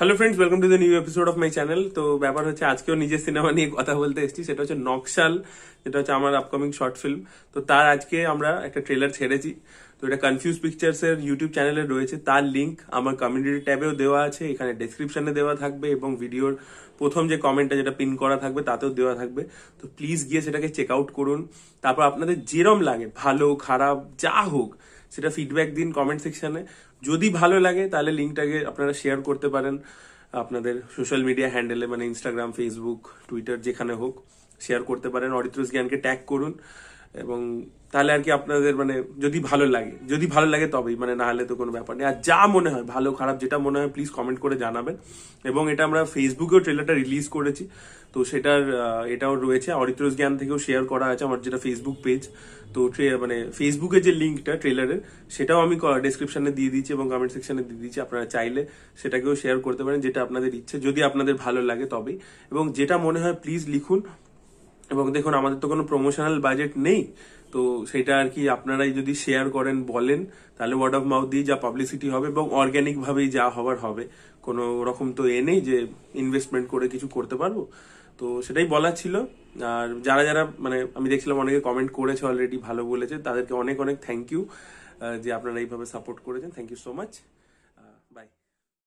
hello friends welcome to the new episode of my channel তো ব্যাপার হচ্ছে আজকেও নিজের সিনেমা নিয়ে কথা বলতে এসেছি সেটা হচ্ছে নকশাল যেটা হচ্ছে আমার আপকামিং শর্ট ফিল্ম তো তার আজকে আমরা একটা ট্রেলার ছেড়েছি তো এটা কনফিউজ পিকচার্সের ইউটিউব চ্যানেলে রয়েছে তার লিঙ্ক আমার কমিউনিটি ট্যাবেও দেওয়া আছে এখানে ডেসক্রিপশনে দেওয়া থাকবে এবং ভিডিওর প্রথম যে কমেন্টটা যেটা পিন করা থাকবে তাতেও দেওয়া থাকবে তো প্লিজ গিয়ে সেটাকে চেক আউট করুন তারপর আপনাদের যেরম লাগে ভালো খারাপ যা হোক সেটা ফিডব্যাক দিন কমেন্ট সেকশানে যদি ভালো লাগে তাহলে লিঙ্কটাকে আপনারা শেয়ার করতে পারেন আপনাদের সোশ্যাল মিডিয়া হ্যান্ডেলে মানে ইনস্টাগ্রাম ফেসবুক টুইটার যেখানে হোক শেয়ার করতে পারেন অরিত্রস জ্ঞানকে ট্যাগ করুন এবং তাহলে আর কি আপনাদের মানে যদি ভালো লাগে যদি ভালো লাগে তবেই মানে না হলে তো কোনো ব্যাপার নেই আর যা মনে হয় ভালো খারাপ যেটা মনে হয় প্লিজ কমেন্ট করে জানাবেন এবং এটা আমরা ফেসবুকেও ট্রেলারটা রিলিজ করেছি তো সেটার এটাও রয়েছে অরিত্রস জ্ঞান থেকেও শেয়ার করা আছে আমার যেটা ফেসবুক পেজ তো মানে ফেসবুকে যে লিঙ্কটা ট্রেলারের সেটাও আমি ডিসক্রিপশানে দিয়ে দিচ্ছি এবং কমেন্ট সেকশানে দিয়ে দিচ্ছি আপনারা চাইলে সেটাকেও শেয়ার করতে পারেন যেটা আপনাদের ইচ্ছে যদি আপনাদের ভালো লাগে তবেই এবং যেটা মনে হয় প্লিজ লিখুন এবং দেখুন আমাদের তো কোনো প্রমোশনাল বাজেট নেই তো সেটা আর কি আপনারাই যদি শেয়ার করেন বলেন তাহলে ওয়ার্ড অফ মাউথ দিয়ে যা পাবলিসিটি হবে এবং অর্গ্যানিকভাবেই যা হওয়ার হবে কোনো রকম তো এ নেই যে ইনভেস্টমেন্ট করে কিছু করতে পারবো তো সেটাই বলা ছিল আর যারা যারা মানে আমি দেখছিলাম অনেকে কমেন্ট করেছে অলরেডি ভালো বলেছে তাদেরকে অনেক অনেক থ্যাংক ইউ যে আপনারা এইভাবে সাপোর্ট করেছেন থ্যাংক ইউ সো মাচ